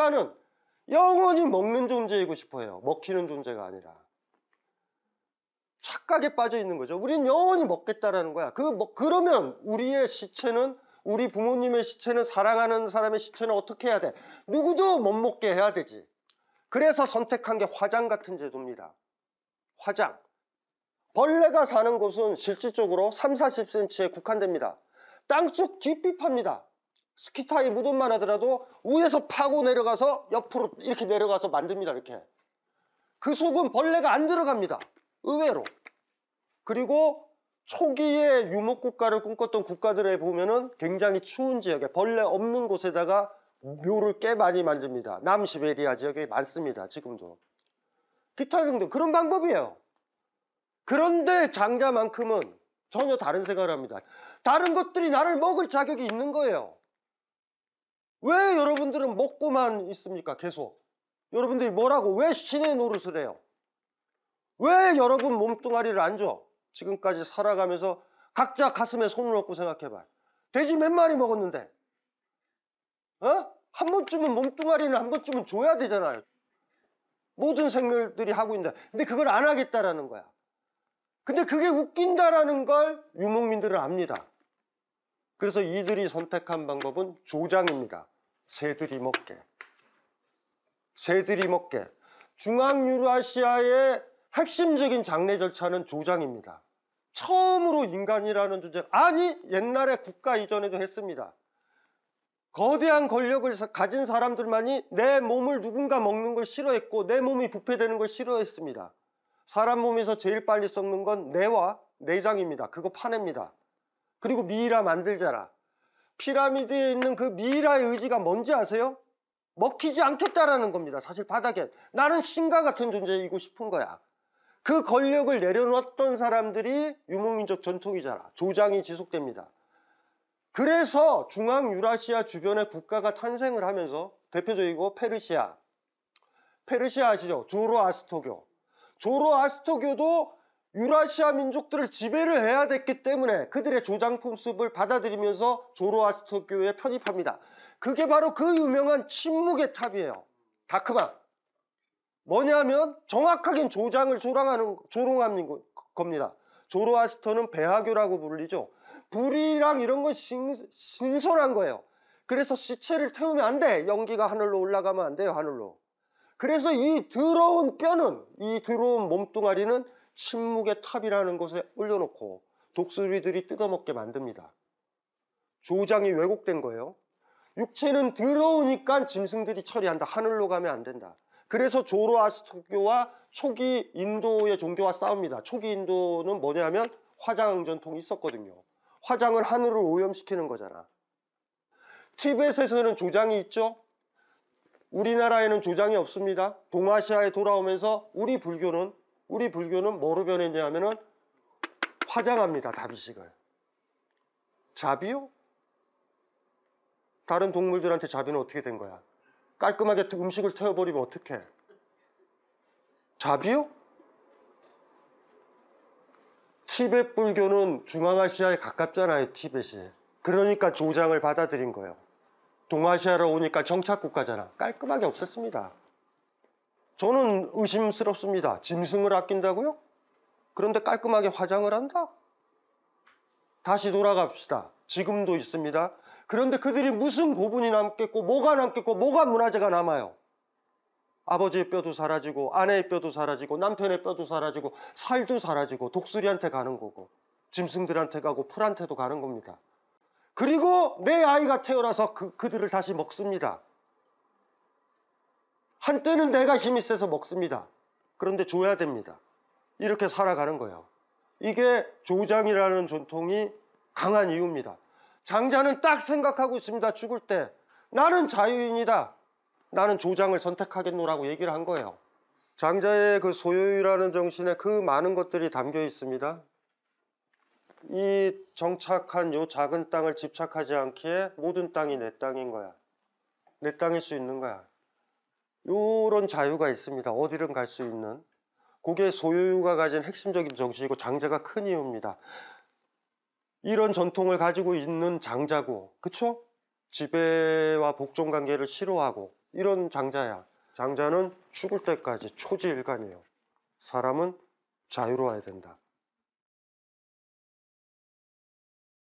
인간은 영원히 먹는 존재이고 싶어요. 먹히는 존재가 아니라. 착각에 빠져 있는 거죠. 우린 영원히 먹겠다라는 거야. 그, 뭐, 그러면 우리의 시체는, 우리 부모님의 시체는, 사랑하는 사람의 시체는 어떻게 해야 돼? 누구도 못 먹게 해야 되지. 그래서 선택한 게 화장 같은 제도입니다. 화장. 벌레가 사는 곳은 실질적으로 3, 40cm에 국한됩니다. 땅속 깊이 팝니다. 스키 타이 무덤만 하더라도 위에서 파고 내려가서 옆으로 이렇게 내려가서 만듭니다 이렇게 그 속은 벌레가 안 들어갑니다 의외로 그리고 초기에 유목국가를 꿈꿨던 국가들에 보면은 굉장히 추운 지역에 벌레 없는 곳에다가 묘를 꽤 많이 만듭니다 남시베리아 지역에 많습니다 지금도 기타 등등 그런 방법이에요 그런데 장자만큼은 전혀 다른 생각을 합니다 다른 것들이 나를 먹을 자격이 있는 거예요 왜 여러분들은 먹고만 있습니까? 계속. 여러분들이 뭐라고 왜 신의 노릇을 해요? 왜 여러분 몸뚱아리를 안 줘? 지금까지 살아가면서 각자 가슴에 손을 얹고 생각해봐. 돼지 몇 마리 먹었는데, 어? 한 번쯤은 몸뚱아리는 한 번쯤은 줘야 되잖아요. 모든 생물들이 하고 있는데, 근데 그걸 안 하겠다라는 거야. 근데 그게 웃긴다라는 걸 유목민들은 압니다. 그래서 이들이 선택한 방법은 조장입니다. 새들이 먹게. 새들이 먹게. 중앙유라시아의 핵심적인 장례 절차는 조장입니다. 처음으로 인간이라는 존재, 아니, 옛날에 국가 이전에도 했습니다. 거대한 권력을 가진 사람들만이 내 몸을 누군가 먹는 걸 싫어했고 내 몸이 부패되는 걸 싫어했습니다. 사람 몸에서 제일 빨리 썩는 건 뇌와 내장입니다. 그거 파냅니다. 그리고 미이라 만들자라. 피라미드에 있는 그 미이라의 의지가 뭔지 아세요? 먹히지 않겠다라는 겁니다. 사실 바닥에 나는 신과 같은 존재이고 싶은 거야. 그 권력을 내려놓았던 사람들이 유목민족 전통이잖아. 조장이 지속됩니다. 그래서 중앙 유라시아 주변의 국가가 탄생을 하면서 대표적이고 페르시아. 페르시아 아시죠? 조로아스토교. 조로아스토교도 유라시아 민족들을 지배를 해야 됐기 때문에 그들의 조장 풍습을 받아들이면서 조로아스터교에 편입합니다. 그게 바로 그 유명한 침묵의 탑이에요. 다크마. 뭐냐면 정확하긴 조장을 조롱하는 조롱하는 겁니다. 조로아스터는 배하교라고 불리죠. 불이랑 이런 건 신, 신선한 거예요. 그래서 시체를 태우면 안 돼. 연기가 하늘로 올라가면 안 돼요. 하늘로. 그래서 이 더러운 뼈는 이 더러운 몸뚱아리는 침묵의 탑이라는 곳에 올려놓고 독수리들이 뜯어먹게 만듭니다. 조장이 왜곡된 거예요. 육체는 더러우니까 짐승들이 처리한다. 하늘로 가면 안 된다. 그래서 조로아스토교와 초기 인도의 종교와 싸웁니다. 초기 인도는 뭐냐면 화장 전통이 있었거든요. 화장을 하늘을 오염시키는 거잖아. 티벳에서는 조장이 있죠. 우리나라에는 조장이 없습니다. 동아시아에 돌아오면서 우리 불교는 우리 불교는 뭐로 변했냐 하면은 화장합니다. 다비식을. 자비요? 다른 동물들한테 자비는 어떻게 된 거야? 깔끔하게 음식을 태워버리면 어떡해? 자비요? 티벳 불교는 중앙아시아에 가깝잖아요. 티벳이. 그러니까 조장을 받아들인 거예요. 동아시아로 오니까 정착국가잖아. 깔끔하게 없앴습니다. 저는 의심스럽습니다. 짐승을 아낀다고요? 그런데 깔끔하게 화장을 한다? 다시 돌아갑시다. 지금도 있습니다. 그런데 그들이 무슨 고분이 남겠고 뭐가 남겠고 뭐가 문화재가 남아요. 아버지의 뼈도 사라지고 아내의 뼈도 사라지고 남편의 뼈도 사라지고 살도 사라지고 독수리한테 가는 거고 짐승들한테 가고 풀한테도 가는 겁니다. 그리고 내 아이가 태어나서 그, 그들을 다시 먹습니다. 한때는 내가 힘이 세서 먹습니다. 그런데 줘야 됩니다. 이렇게 살아가는 거예요. 이게 조장이라는 전통이 강한 이유입니다. 장자는 딱 생각하고 있습니다. 죽을 때 나는 자유인이다. 나는 조장을 선택하겠노라고 얘기를 한 거예요. 장자의 그 소유라는 이 정신에 그 많은 것들이 담겨 있습니다. 이 정착한 요 작은 땅을 집착하지 않기에 모든 땅이 내 땅인 거야. 내 땅일 수 있는 거야. 이런 자유가 있습니다. 어디든 갈 수 있는. 그게 소유가 가진 핵심적인 정신이고 장자가 큰 이유입니다. 이런 전통을 가지고 있는 장자고 그쵸? 지배와 복종 관계를 싫어하고 이런 장자야. 장자는 죽을 때까지 초지일간이에요. 사람은 자유로워야 된다.